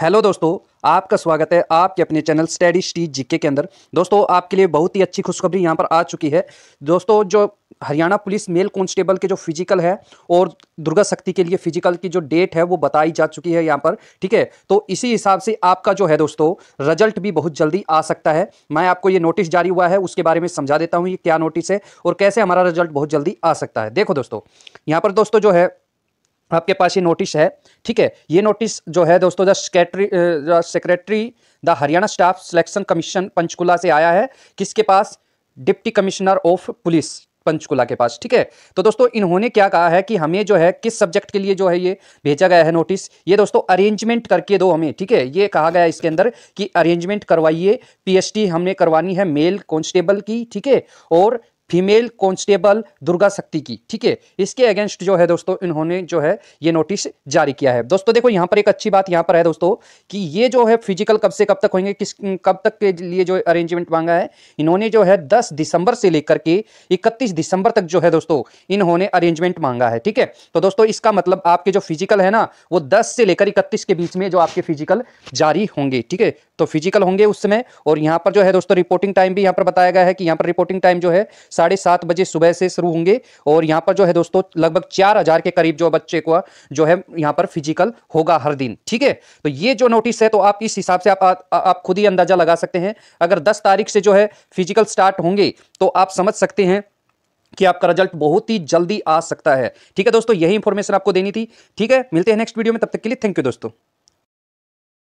hello दोस्तों आपका स्वागत है आपके अपने चैनल स्टडी स्टीज जीके के अंदर दोस्तों आपके लिए बहुत ही अच्छी खुशखबरी यहाँ पर आ चुकी है दोस्तों जो हरियाणा पुलिस मेल कांस्टेबल के जो फिजिकल है और दुर्गा शक्ति के लिए फिजिकल की जो डेट है वो बताई जा चुकी है यहाँ पर ठीक है तो इसी हिसाब से आपका जो है दोस्तों रिजल्ट भी बहुत जल्दी आ सकता है मैं आपको ये नोटिस जारी हुआ है उसके बारे में समझा देता हूँ ये क्या नोटिस है और कैसे हमारा रिजल्ट बहुत जल्दी आ सकता है देखो दोस्तों यहाँ पर दोस्तों जो है आपके पास ये नोटिस है ठीक है ये नोटिस जो है दोस्तों the secretary secretary the Haryana staff selection commission Panchkula से आया है किसके पास deputy commissioner of police Panchkula के पास ठीक है तो दोस्तों इन्होंने क्या कहा है कि हमें जो है किस सब्जेक्ट के लिए जो है ये भेजा गया है नोटिस ये दोस्तों अरेंजमेंट करके दो हमें ठीक है ये कहा गया इसके अंदर कि अरेंजमेंट करवाइए पीएचडी हमने करवानी है मेल कांस्टेबल की ठीक है और फीमेल कॉन्स्टेबल दुर्गा शक्ति की ठीक है इसके अगेंस्ट जो है दोस्तों इन्होंने जो है ये नोटिस जारी किया है दोस्तों देखो यहाँ पर एक अच्छी बात यहाँ पर है दोस्तों कि ये जो है फिजिकल कब से कब तक होंगे किस कब तक के लिए जो अरेंजमेंट मांगा है इन्होंने जो है दस दिसंबर से लेकर के इकतीस दिसंबर तक जो है दोस्तों इन्होंने अरेंजमेंट मांगा है ठीक है तो दोस्तों इसका मतलब आपके जो फिजिकल है ना वो दस से लेकर इकतीस के बीच में जो आपके फिजिकल जारी होंगे ठीक है तो फिजिकल होंगे उस समय और यहाँ पर जो है दोस्तों रिपोर्टिंग टाइम भी यहाँ पर बताया गया है कि यहाँ पर रिपोर्टिंग टाइम जो है साढ़े सात बजे सुबह से शुरू होंगे और यहाँ पर जो है दोस्तों लगभग चार हजार के करीब जो बच्चे को जो है यहाँ पर फिजिकल होगा हर दिन ठीक है तो ये जो नोटिस है तो आप इस हिसाब से आप आ, आ, आप खुद ही अंदाजा लगा सकते हैं अगर दस तारीख से जो है फिजिकल स्टार्ट होंगे तो आप समझ सकते हैं कि आपका रिजल्ट बहुत ही जल्दी आ सकता है ठीक है दोस्तों यही इंफॉर्मेशन आपको देनी थी ठीक है मिलते हैं नेक्स्ट वीडियो में तब तक के लिए थैंक यू दोस्तों